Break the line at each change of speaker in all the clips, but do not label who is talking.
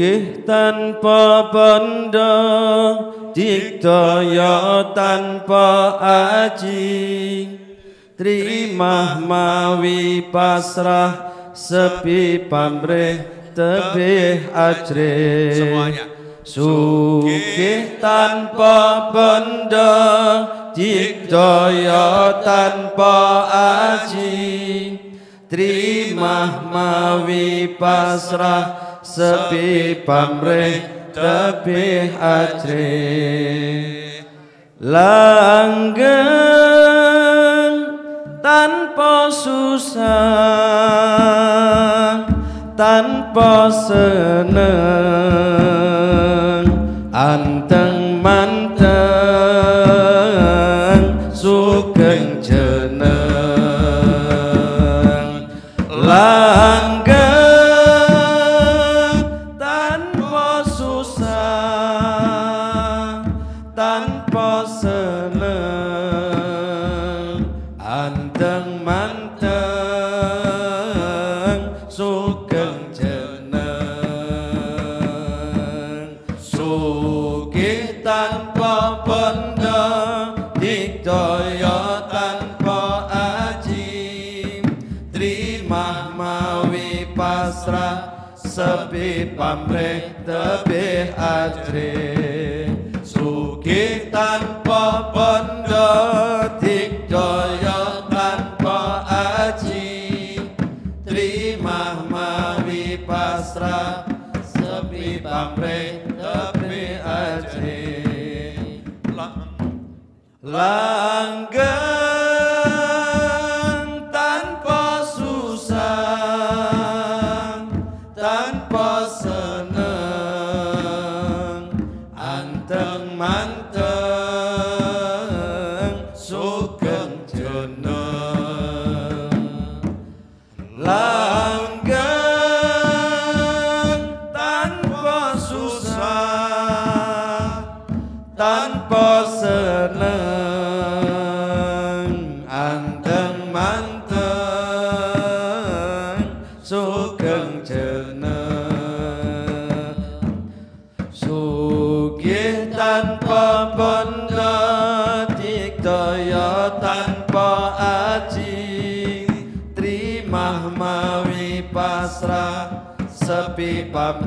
Mugih tanpa benda Cikdaya tanpa aji Terima mawi pasrah Sepi pamrih tebih ajri Sugih tanpa benda Cikdaya tanpa aji Terima mawi pasrah sepi pamrih tepi acri langgeng tanpa susah tanpa senang anteng manteng daya tanpa ajim terima mawi pasrah sepi pamrek tebe adre suki tanpa bendera mangga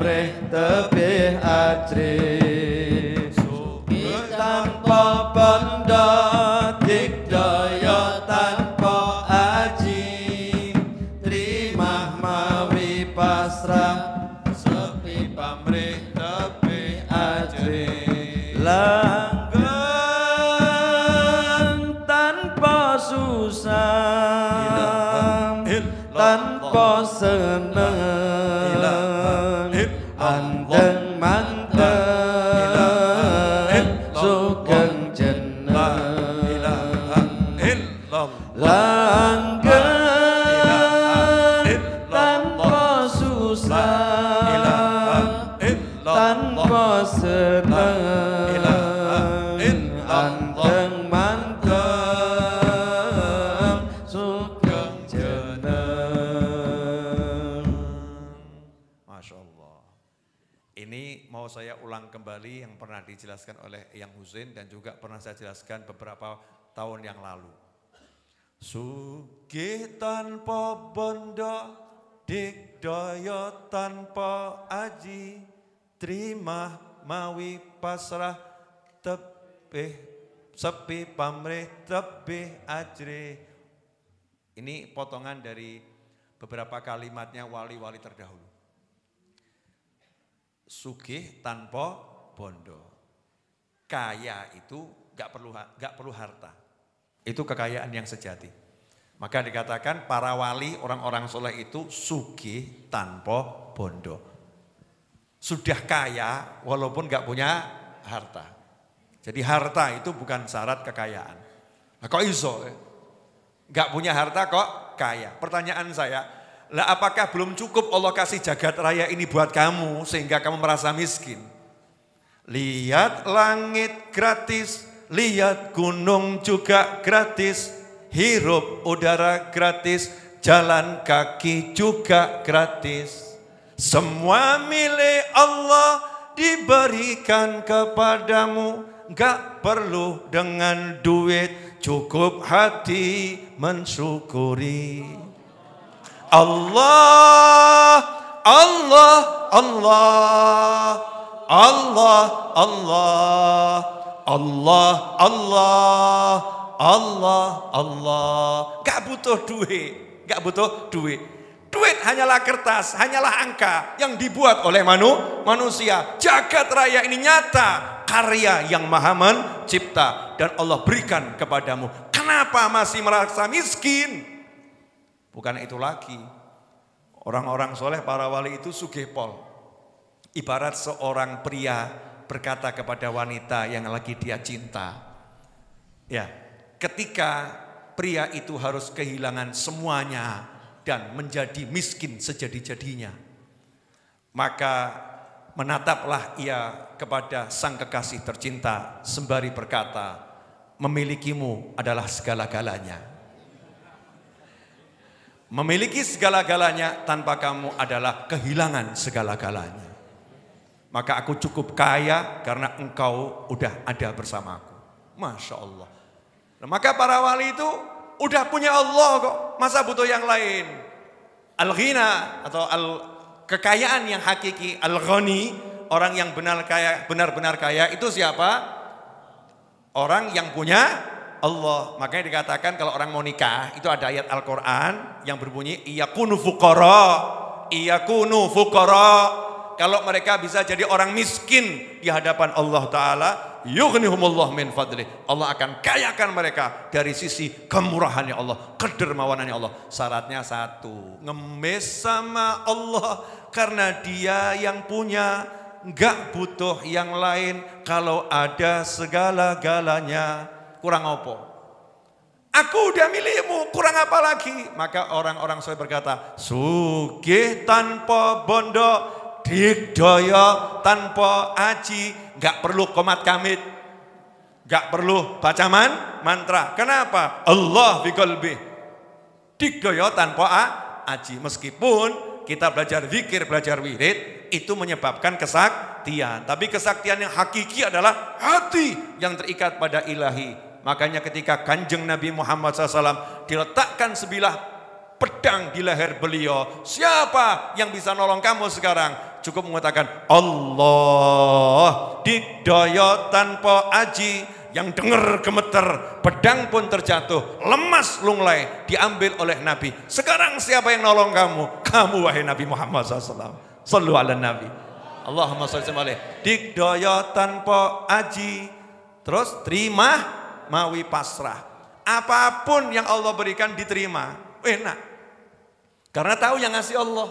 amrih tebih ajri Suki tanpa benda Dikdaya tanpa aji Terima mawi pasrah Sepi pamrih tebih ajri Langgeng tanpa susah iya, Tanpa senang mau
saya ulang kembali yang pernah dijelaskan oleh Yang Husin dan juga pernah saya jelaskan beberapa tahun yang lalu. Sugih tanpa bondo, dikdaya tanpa aji, terima mawi pasrah tebih sepi pamrih tebih ajri. Ini potongan dari beberapa kalimatnya wali-wali terdahulu. Sugih tanpa bondo. Kaya itu gak perlu gak perlu harta. Itu kekayaan yang sejati. Maka dikatakan para wali orang-orang soleh itu sugih tanpa bondo sudah kaya walaupun nggak punya harta. Jadi harta itu bukan syarat kekayaan. Nah, kok iso? Gak punya harta kok kaya. Pertanyaan saya, lah apakah belum cukup Allah kasih jagat raya ini buat kamu sehingga kamu merasa miskin? Lihat langit gratis, lihat gunung juga gratis, hirup udara gratis, jalan kaki juga gratis. Semua milik Allah diberikan kepadamu. Gak perlu dengan duit, cukup hati mensyukuri. Allah, Allah, Allah, Allah, Allah, Allah, Allah, Allah, Allah. Gak butuh duit, gak butuh duit Duit hanyalah kertas, hanyalah angka yang dibuat oleh manu, manusia. Jagat raya ini nyata karya yang maha mencipta dan Allah berikan kepadamu. Kenapa masih merasa miskin? Bukan itu lagi. Orang-orang soleh para wali itu sugepol. Ibarat seorang pria berkata kepada wanita yang lagi dia cinta. Ya, ketika pria itu harus kehilangan semuanya dan menjadi miskin sejadi-jadinya. Maka menataplah ia kepada sang kekasih tercinta sembari berkata, memilikimu adalah segala-galanya. Memiliki segala-galanya tanpa kamu adalah kehilangan segala-galanya. Maka aku cukup kaya karena engkau udah ada bersamaku. Masya Allah. Nah, maka para wali itu Udah punya Allah kok, masa butuh yang lain? Al-ghina atau al kekayaan yang hakiki, al-ghani, orang yang benar kaya, benar-benar kaya itu siapa? Orang yang punya Allah. Makanya dikatakan kalau orang mau nikah, itu ada ayat Al-Qur'an yang berbunyi fukoro fuqara. kunu fuqara. Kalau mereka bisa jadi orang miskin di hadapan Allah taala, yughnihumullah min fadli. Allah akan kayakan mereka dari sisi kemurahannya Allah, kedermawanannya Allah. Syaratnya satu, ngemis sama Allah karena dia yang punya nggak butuh yang lain kalau ada segala-galanya kurang opo Aku udah milihmu kurang apa lagi? Maka orang-orang saya berkata, sugih tanpa bondo, digdaya tanpa aji, nggak perlu komat kamit, nggak perlu baca man, mantra. Kenapa? Allah bi qalbi. Digoyo tanpa a, aji. Meskipun kita belajar zikir, belajar wirid, itu menyebabkan kesaktian. Tapi kesaktian yang hakiki adalah hati yang terikat pada ilahi. Makanya ketika kanjeng Nabi Muhammad SAW diletakkan sebilah pedang di leher beliau. Siapa yang bisa nolong kamu sekarang? Cukup mengatakan Allah didoyo tanpa aji yang dengar gemeter, pedang pun terjatuh, lemas lunglai diambil oleh Nabi. Sekarang siapa yang nolong kamu? Kamu wahai Nabi Muhammad SAW. selalu ala Nabi. Allahumma salli alaihi. didoyo tanpa aji, terus terima mawi pasrah. Apapun yang Allah berikan diterima, enak. Karena tahu yang ngasih Allah.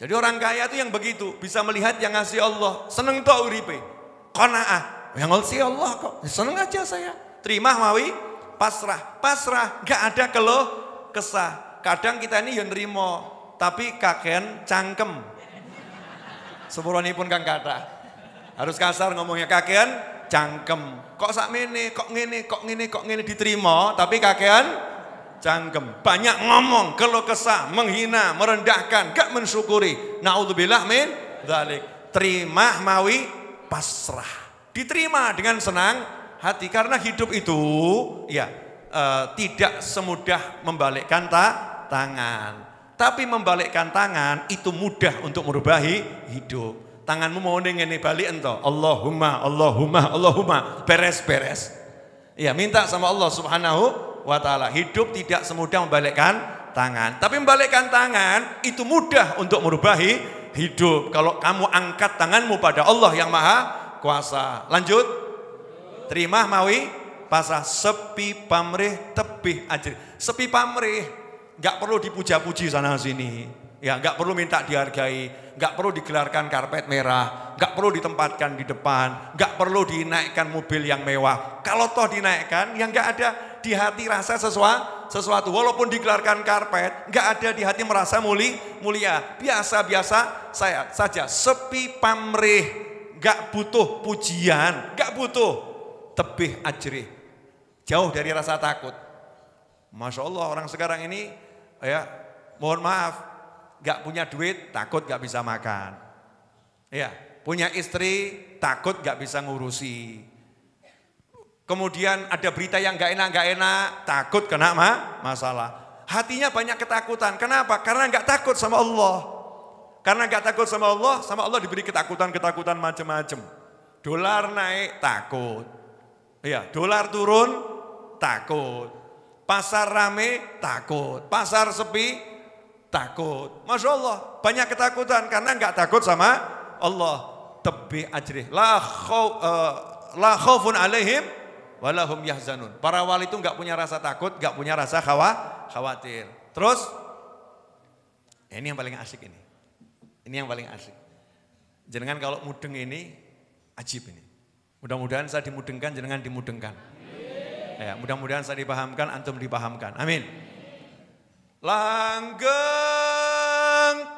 Jadi orang kaya itu yang begitu, bisa melihat yang ngasih Allah, seneng tau uripe. Kona'ah. Yang ngelsi Allah kok. Seneng aja saya. Terima mawi. Pasrah. Pasrah. Gak ada keluh kesah. Kadang kita ini yang nerima. Tapi kaken cangkem. Sepuroni pun kan kata. Harus kasar ngomongnya kaken cangkem. Kok sak ini, kok ngene, kok ngene, kok ngene diterima. Tapi kakean cangkem. Banyak ngomong, keluh kesah, menghina, merendahkan, gak mensyukuri. Naudzubillah min dalik. Terima mawi pasrah. Diterima dengan senang hati karena hidup itu ya e, tidak semudah membalikkan ta, tangan. Tapi membalikkan tangan itu mudah untuk merubahi hidup. Tanganmu mau ngene balik ento. Allahumma, Allahumma, Allahumma. Beres, beres. Ya minta sama Allah subhanahu wa ta'ala. Hidup tidak semudah membalikkan tangan. Tapi membalikkan tangan itu mudah untuk merubahi hidup. Kalau kamu angkat tanganmu pada Allah yang maha kuasa. Lanjut. Terima mawi pasah sepi pamrih tebih ajri. Sepi pamrih nggak perlu dipuja-puji sana sini. Ya, nggak perlu minta dihargai, nggak perlu digelarkan karpet merah, nggak perlu ditempatkan di depan, nggak perlu dinaikkan mobil yang mewah. Kalau toh dinaikkan, yang nggak ada di hati rasa sesuatu, sesuatu. Walaupun digelarkan karpet, nggak ada di hati merasa muli, mulia. Biasa-biasa saya saja, sepi pamrih, nggak butuh pujian, nggak butuh tebih ajri. Jauh dari rasa takut. Masya Allah orang sekarang ini ya mohon maaf nggak punya duit takut nggak bisa makan. Ya punya istri takut nggak bisa ngurusi Kemudian ada berita yang gak enak gak enak, takut kena ma masalah. Hatinya banyak ketakutan. Kenapa? Karena gak takut sama Allah. Karena gak takut sama Allah, sama Allah diberi ketakutan-ketakutan macam-macam. Dolar naik takut. Iya, dolar turun takut. Pasar rame takut. Pasar sepi takut. Masya Allah, banyak ketakutan karena gak takut sama Allah. Tebi ajrih. La, khaw, eh, la khaufun alaihim walahum yahzanun. Para wali itu nggak punya rasa takut, nggak punya rasa khawa, khawatir. Terus ini yang paling asik ini. Ini yang paling asik. Jenengan kalau mudeng ini ajib ini. Mudah-mudahan saya dimudengkan, jenengan dimudengkan. Ya, mudah-mudahan saya dipahamkan, antum dipahamkan. Amin. Langgeng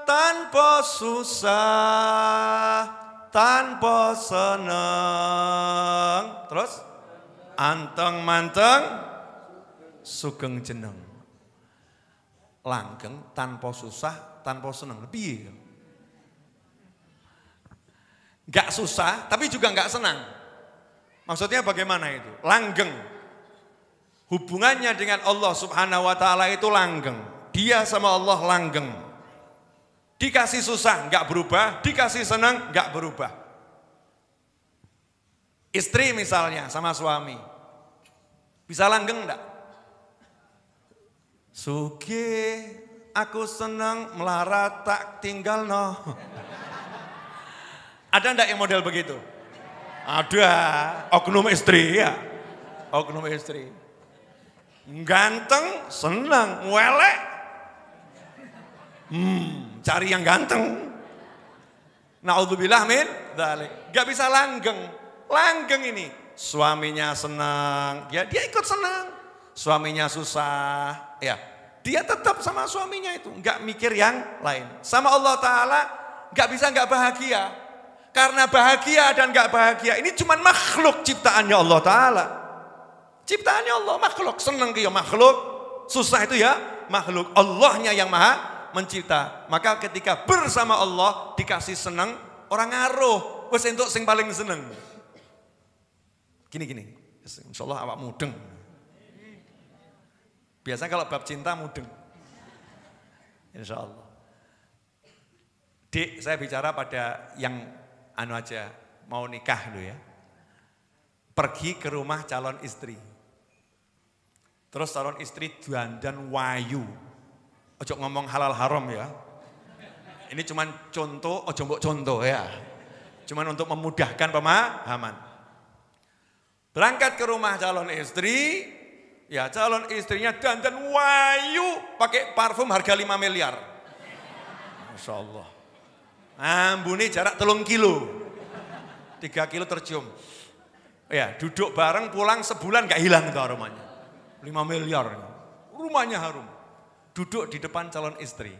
tanpa susah, tanpa senang. Terus? anteng manteng sugeng jeneng. Langgeng tanpa susah, tanpa seneng. Piye? Gak susah, tapi juga gak senang. Maksudnya bagaimana itu? Langgeng. Hubungannya dengan Allah subhanahu wa ta'ala itu langgeng. Dia sama Allah langgeng. Dikasih susah, gak berubah. Dikasih senang, gak berubah. Istri misalnya sama suami. Bisa langgeng enggak? Suki, aku senang melarat tak tinggal no. Ada enggak yang model begitu? Ada, oknum istri ya. Oknum istri. Ganteng, senang, welek. Hmm, cari yang ganteng. Naudzubillah min dzalik. Gak bisa langgeng. Langgeng ini. Suaminya senang, ya dia ikut senang. Suaminya susah, ya dia tetap sama suaminya itu. Enggak mikir yang lain. Sama Allah Ta'ala enggak bisa enggak bahagia. Karena bahagia dan enggak bahagia ini cuma makhluk ciptaannya Allah Ta'ala. Ciptaannya Allah makhluk, Senang ya makhluk, susah itu ya makhluk. Allahnya yang maha mencipta. Maka ketika bersama Allah dikasih senang, orang ngaruh. Wes untuk sing paling seneng. Gini gini, insya Allah awak mudeng. Biasanya kalau bab cinta mudeng. Insya Allah. Dik, saya bicara pada yang anu aja mau nikah dulu ya. Pergi ke rumah calon istri. Terus calon istri dan wayu. Ojo ngomong halal haram ya. Ini cuman contoh, ojo mbok contoh ya. Cuman untuk memudahkan pemahaman. Berangkat ke rumah calon istri, ya calon istrinya dan dan wayu, pakai parfum harga 5 miliar. Masya Allah. Ambuni jarak telung kilo. Tiga kilo tercium. Ya, duduk bareng pulang sebulan gak hilang itu aromanya. 5 miliar. Rumahnya harum. Duduk di depan calon istri.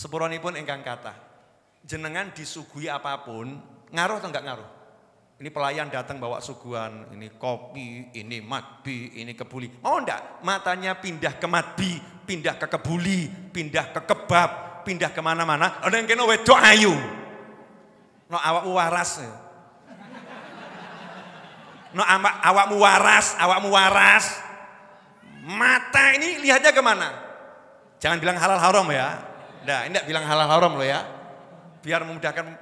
Sepuroni pun engkang kata. Jenengan disuguhi apapun, ngaruh atau enggak ngaruh? Ini pelayan datang bawa suguhan, ini kopi, ini matbi, ini kebuli. Mau enggak? Matanya pindah ke matbi, pindah ke kebuli, pindah ke kebab, pindah kemana-mana. Ada yang kena wedok ayu. No awak muwaras, No awak muwaras, awak muwaras, Mata ini lihatnya kemana? Jangan bilang halal haram ya. Nah, ini enggak bilang halal haram loh ya. Biar memudahkan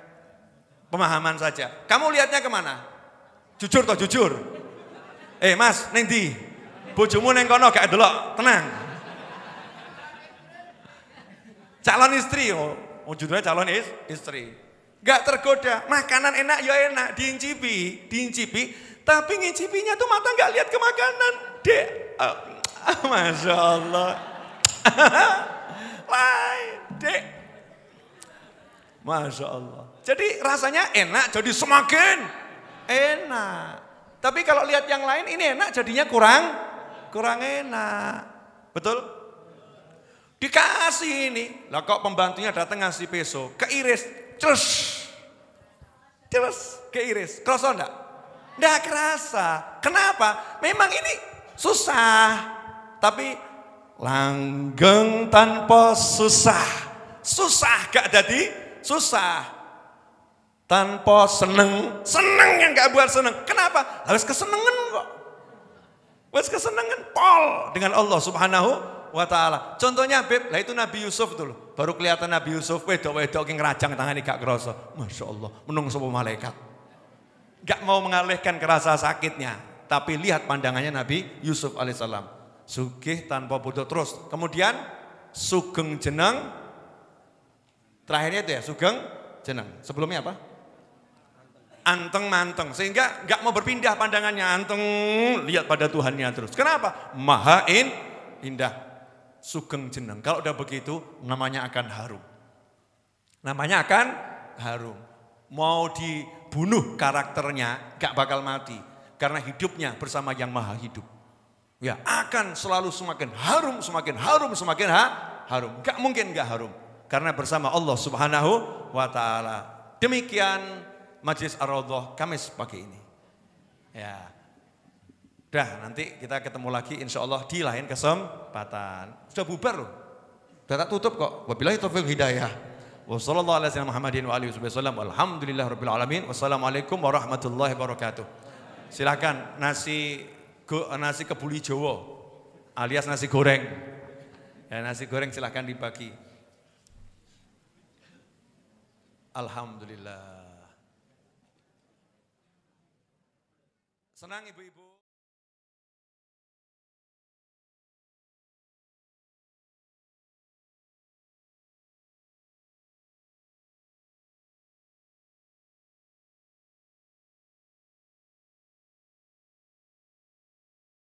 Pemahaman saja. Kamu lihatnya kemana? Jujur toh jujur. Eh mas, nanti di. Bojomu neng kono gak delok, tenang. Calon istri, oh, oh judulnya calon is, istri. Gak tergoda, makanan enak ya enak, diincipi, diincipi. Tapi ngincipinya tuh mata gak lihat ke makanan. Dek, oh, Masya Allah. Lain, dek. Masya Allah. Jadi rasanya enak, jadi semakin enak. Tapi kalau lihat yang lain ini enak jadinya kurang kurang enak. Betul? Dikasih ini. Lah kok pembantunya datang ngasih peso, keiris, terus, terus keiris. Kerasa enggak? Enggak kerasa. Kenapa? Memang ini susah. Tapi langgeng tanpa susah. Susah gak jadi susah. Tanpa seneng, seneng yang gak buat seneng. Kenapa? Harus kesenengan kok. Harus kesenengan pol dengan Allah subhanahu wa ta'ala. Contohnya beb lah itu Nabi Yusuf dulu. Baru kelihatan Nabi Yusuf, wedok-wedok yang ngerajang tangan gak kerasa. Masya Allah, menung semua malaikat. Gak mau mengalihkan kerasa sakitnya. Tapi lihat pandangannya Nabi Yusuf alaihissalam. Sugih tanpa bodoh terus. Kemudian sugeng jeneng Terakhirnya itu ya sugeng jeneng. Sebelumnya apa? Anteng manteng. Sehingga nggak mau berpindah pandangannya. Anteng lihat pada Tuhannya terus. Kenapa? Mahain indah. Sugeng jeneng. Kalau udah begitu namanya akan harum. Namanya akan harum. Mau dibunuh karakternya gak bakal mati. Karena hidupnya bersama yang maha hidup. Ya akan selalu semakin harum, semakin harum, semakin ha, harum. Gak mungkin gak harum karena bersama Allah Subhanahu wa taala. Demikian majelis Ar-Raudhah Kamis pagi ini. Ya. Dah, nanti kita ketemu lagi insya Allah di lain kesempatan. Sudah bubar loh. Sudah tak tutup kok. Wabillahi taufiq hidayah. Wassalamualaikum warahmatullahi wabarakatuh. Silakan nasi nasi kebuli Jawa alias nasi goreng. Ya, nasi goreng silahkan dibagi. Alhamdulillah. Senang ibu-ibu.